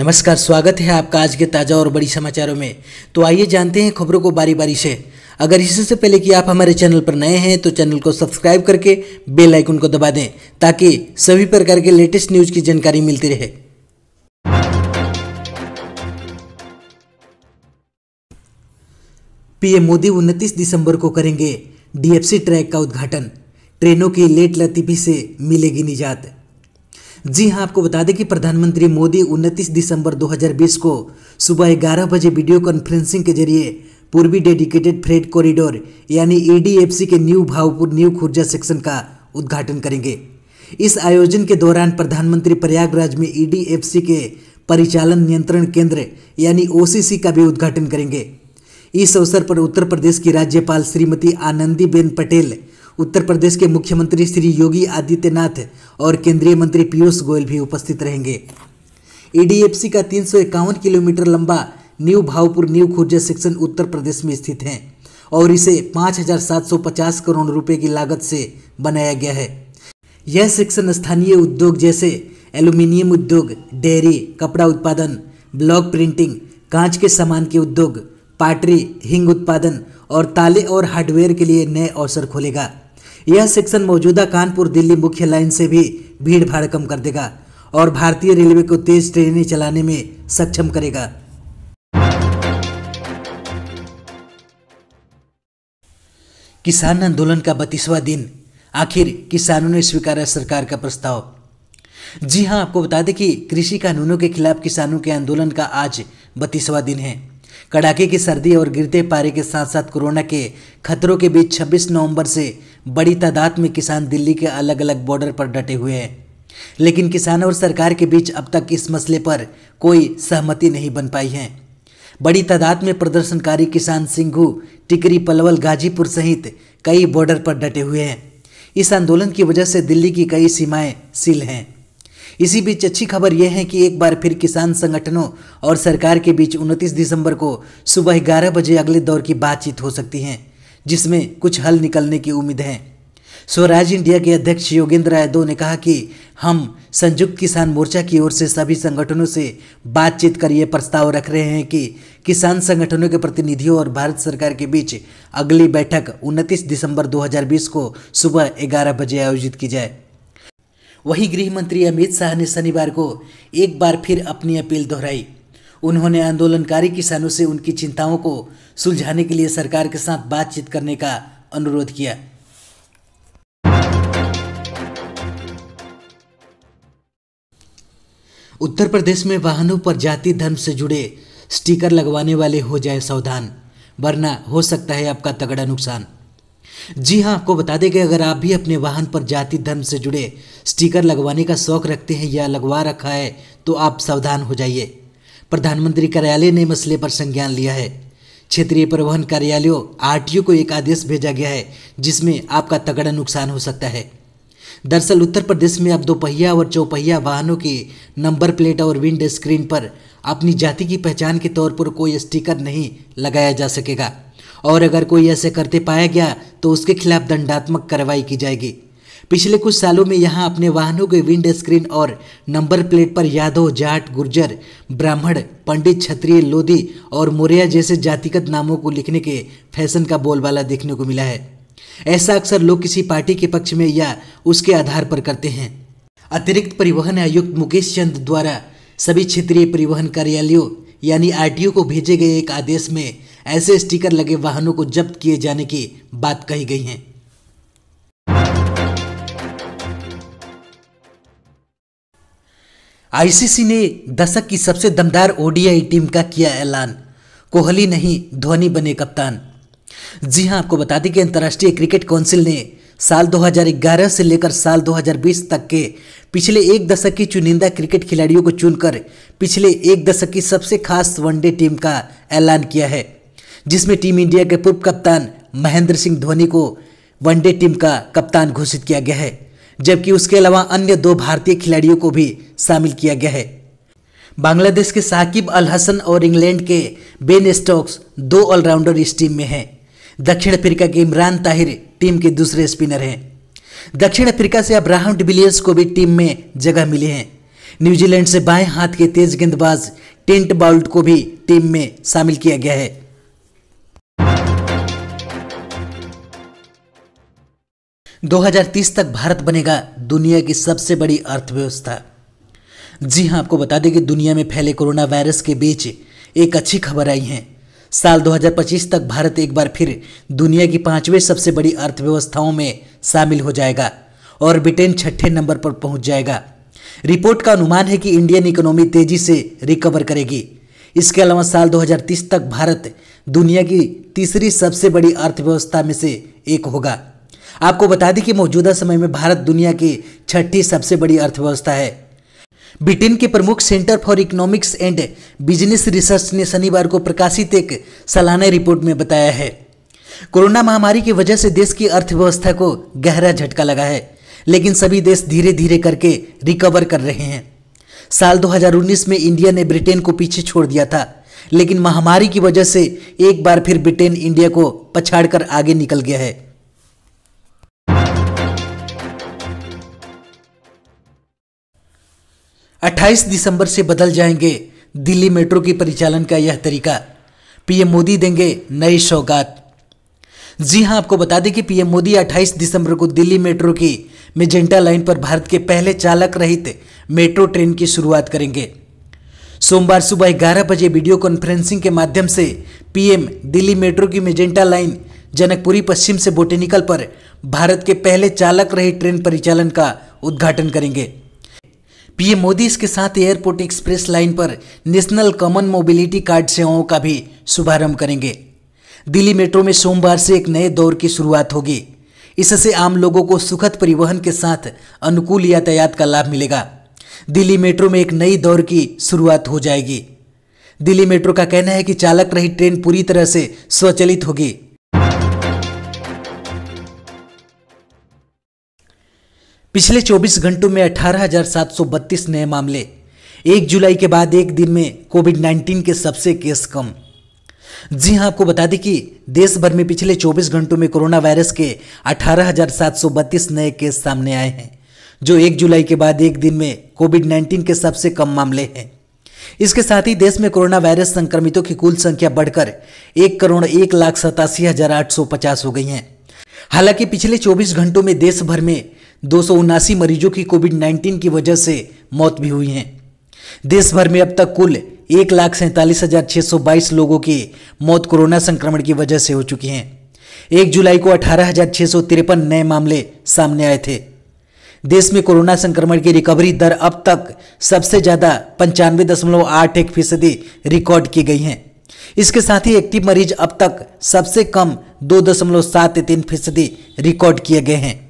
नमस्कार स्वागत है आपका आज के ताज़ा और बड़ी समाचारों में तो आइए जानते हैं खबरों को बारी बारी से अगर इससे पहले कि आप हमारे चैनल पर नए हैं तो चैनल को सब्सक्राइब करके बेल आइकन को दबा दें ताकि सभी प्रकार के लेटेस्ट न्यूज़ की जानकारी मिलती रहे पीएम मोदी 29 दिसंबर को करेंगे डीएफसी ट्रैक का उद्घाटन ट्रेनों की लेट लतीफी से मिलेगी निजात जी हाँ आपको बता दें कि प्रधानमंत्री मोदी 29 दिसंबर 2020 को सुबह ग्यारह बजे वीडियो कॉन्फ्रेंसिंग के जरिए पूर्वी डेडिकेटेड फ्रेड कॉरिडोर यानी ईडीएफसी के new Bhaupur new Khurja section का उद्घाटन करेंगे इस आयोजन के दौरान प्रधानमंत्री प्रयागराज में ईडीएफसी के परिचालन नियंत्रण केंद्र यानी ओसीसी का भी उद्घाटन करेंगे इस अवसर पर उत्तर प्रदेश की राज्यपाल श्रीमती आनंदीबेन पटेल उत्तर प्रदेश के मुख्यमंत्री श्री योगी आदित्यनाथ और केंद्रीय मंत्री पीयूष गोयल भी उपस्थित रहेंगे ईडीएफसी का तीन किलोमीटर लंबा new Bhaupur new Khurja section Uttar Pradesh में स्थित है और इसे 5,750 करोड़ रुपए की लागत से बनाया गया है यह सेक्शन स्थानीय उद्योग जैसे एल्यूमिनियम उद्योग डेयरी कपड़ा उत्पादन ब्लॉक प्रिंटिंग कांच के सामान के उद्योग पाटरी हिंग उत्पादन और ताले और हार्डवेयर के लिए नए अवसर खोलेगा यह सेक्शन मौजूदा कानपुर दिल्ली मुख्य लाइन से भी भीड़ भाड़ कम कर देगा और भारतीय रेलवे को तेज ट्रेनें चलाने में सक्षम करेगा किसान आंदोलन का बत्तीसवा दिन आखिर किसानों ने स्वीकारा सरकार का प्रस्ताव जी हाँ आपको बता दें कि कृषि कानूनों के खिलाफ किसानों के आंदोलन का आज बत्तीसवा दिन है कड़ाके की सर्दी और गिरते पारे के साथ साथ कोरोना के खतरों के बीच 26 नवंबर से बड़ी तादाद में किसान दिल्ली के अलग अलग बॉर्डर पर डटे हुए हैं लेकिन किसानों और सरकार के बीच अब तक इस मसले पर कोई सहमति नहीं बन पाई है बड़ी तादाद में प्रदर्शनकारी किसान सिंघू टिकरी पलवल गाजीपुर सहित कई बॉर्डर पर डटे हुए हैं इस आंदोलन की वजह से दिल्ली की कई सीमाएं सील हैं इसी बीच अच्छी खबर यह है कि एक बार फिर किसान संगठनों और सरकार के बीच 29 दिसंबर को सुबह ग्यारह बजे अगले दौर की बातचीत हो सकती है जिसमें कुछ हल निकलने की उम्मीद है स्वराज इंडिया के अध्यक्ष योगेंद्र यादव ने कहा कि हम संयुक्त किसान मोर्चा की ओर से सभी संगठनों से बातचीत कर ये प्रस्ताव रख रहे हैं कि किसान संगठनों के प्रतिनिधियों और भारत सरकार के बीच अगली बैठक 29 दिसंबर 2020 को सुबह 11 बजे आयोजित की जाए वहीं गृह मंत्री अमित शाह ने शनिवार को एक बार फिर अपनी अपील दोहराई उन्होंने आंदोलनकारी किसानों से उनकी चिंताओं को सुलझाने के लिए सरकार के साथ बातचीत करने का अनुरोध किया उत्तर प्रदेश में वाहनों पर जाति धर्म से जुड़े स्टिकर लगवाने वाले हो जाए सावधान वरना हो सकता है आपका तगड़ा नुकसान जी हाँ आपको बता दें कि अगर आप भी अपने वाहन पर जाति धर्म से जुड़े स्टिकर लगवाने का शौक रखते हैं या लगवा रखा है तो आप सावधान हो जाइए प्रधानमंत्री कार्यालय ने मसले पर संज्ञान लिया है क्षेत्रीय परिवहन कार्यालयों आर को एक आदेश भेजा गया है जिसमें आपका तगड़ा नुकसान हो सकता है दरअसल उत्तर प्रदेश में अब दोपहिया और चौपहिया वाहनों के नंबर प्लेट और विंड स्क्रीन पर अपनी जाति की पहचान के तौर पर कोई स्टिकर नहीं लगाया जा सकेगा और अगर कोई ऐसे करते पाया गया तो उसके खिलाफ दंडात्मक कार्रवाई की जाएगी पिछले कुछ सालों में यहाँ अपने वाहनों के विंड स्क्रीन और नंबर प्लेट पर यादव जाट गुर्जर ब्राह्मण पंडित क्षत्रिय लोधी और मोरिया जैसे जातिगत नामों को लिखने के फैशन का बोलबाला देखने को मिला है ऐसा अक्सर लोग किसी पार्टी के पक्ष में या उसके आधार पर करते हैं अतिरिक्त परिवहन आयुक्त मुकेश चंद द्वारा सभी क्षेत्रीय परिवहन कार्यालयों यानी आरटीओ को भेजे गए एक आदेश में ऐसे स्टिकर लगे वाहनों को जब्त किए जाने की बात कही गई है आईसीसी ने दशक की सबसे दमदार ओडीआई टीम का किया ऐलान कोहली नहीं धोनी बने कप्तान जी हां आपको बता दें कि अंतर्राष्ट्रीय क्रिकेट काउंसिल ने साल 2011 से लेकर साल 2020 तक के पिछले एक दशक की चुनिंदा क्रिकेट खिलाड़ियों को चुनकर पिछले एक दशक की सबसे खास वनडे टीम का ऐलान किया है जिसमें टीम इंडिया के पूर्व कप्तान महेंद्र सिंह धोनी को वनडे टीम का कप्तान घोषित किया गया है जबकि उसके अलावा अन्य दो भारतीय खिलाड़ियों को भी शामिल किया गया है बांग्लादेश के साकिब अल हसन और इंग्लैंड के बेन स्टोक्स दो ऑलराउंडर इस टीम में हैं दक्षिण अफ्रीका के इमरान ताहिर टीम के दूसरे स्पिनर हैं दक्षिण अफ्रीका से अब्राहम डिविलियर्स को भी टीम में जगह मिली है न्यूजीलैंड से बाएं हाथ के तेज गेंदबाज टेंट बाउल्ट को भी टीम में शामिल किया गया है 2030 तक भारत बनेगा दुनिया की सबसे बड़ी अर्थव्यवस्था जी हाँ आपको बता दें कि दुनिया में फैले कोरोना वायरस के बीच एक अच्छी खबर आई है साल 2025 तक भारत एक बार फिर दुनिया की पांचवें सबसे बड़ी अर्थव्यवस्थाओं में शामिल हो जाएगा और ब्रिटेन छठे नंबर पर पहुंच जाएगा रिपोर्ट का अनुमान है कि इंडियन इकोनॉमी तेजी से रिकवर करेगी इसके अलावा साल 2030 तक भारत दुनिया की तीसरी सबसे बड़ी अर्थव्यवस्था में से एक होगा आपको बता दें कि मौजूदा समय में भारत दुनिया की छठी सबसे बड़ी अर्थव्यवस्था है ब्रिटेन के प्रमुख centre for economics and business research ने शनिवार को प्रकाशित एक सालाना रिपोर्ट में बताया है कोरोना महामारी की वजह से देश की अर्थव्यवस्था को गहरा झटका लगा है लेकिन सभी देश धीरे धीरे करके रिकवर कर रहे हैं साल 2019 में इंडिया ने ब्रिटेन को पीछे छोड़ दिया था लेकिन महामारी की वजह से एक बार फिर ब्रिटेन इंडिया को पछाड़कर आगे निकल गया है 28 दिसंबर से बदल जाएंगे दिल्ली मेट्रो के परिचालन का यह तरीका पीएम मोदी देंगे नई सौगात जी हां आपको बता दें कि पीएम मोदी 28 दिसंबर को दिल्ली मेट्रो की मेजेंटा लाइन पर भारत के पहले चालक रहित मेट्रो ट्रेन की शुरुआत करेंगे सोमवार सुबह ग्यारह बजे वीडियो कॉन्फ्रेंसिंग के माध्यम से पीएम दिल्ली मेट्रो की मेजेंटा लाइन जनकपुरी पश्चिम से बोटेनिकल पर भारत के पहले चालक रहित ट्रेन परिचालन का उद्घाटन करेंगे पीएम मोदी इसके साथ एयरपोर्ट एक्सप्रेस लाइन पर नेशनल कॉमन मोबिलिटी कार्ड सेवाओं का भी शुभारंभ करेंगे दिल्ली मेट्रो में सोमवार से एक नए दौर की शुरुआत होगी इससे आम लोगों को सुखद परिवहन के साथ अनुकूल यातायात का लाभ मिलेगा दिल्ली मेट्रो में एक नई दौर की शुरुआत हो जाएगी दिल्ली मेट्रो का कहना है कि चालक रहित ट्रेन पूरी तरह से स्वचलित होगी पिछले 24 घंटों में 18,732 नए मामले एक जुलाई के बाद एक दिन में कोविड 19 के सबसे केस कम जी हां आपको बता दें कि देश भर में पिछले 24 घंटों में कोरोना वायरस के 18,732 नए केस सामने आए हैं जो 1 जुलाई के बाद एक दिन में कोविड 19 के सबसे कम मामले हैं इसके साथ ही देश में कोरोना वायरस संक्रमितों की कुल संख्या बढ़कर एक करोड़ एक लाख सतासी हजार आठ सौ पचास हो गई है हालांकि पिछले 24 घंटों में देश भर में दो मरीजों की कोविड 19 की वजह से मौत भी हुई है देश भर में अब तक कुल एक लाख सैंतालीस हजार छः सौ बाईस लोगों की मौत कोरोना संक्रमण की वजह से हो चुकी हैं एक जुलाई को अठारह हजार छः सौ तिरपन नए मामले सामने आए थे देश में कोरोना संक्रमण की रिकवरी दर अब तक सबसे ज़्यादा पंचानवे दशमलव आठ एक फीसदी रिकॉर्ड की गई हैं इसके साथ ही एक्टिव मरीज अब तक सबसे कम दो दशमलव सात तीन फीसदी रिकॉर्ड किए गए हैं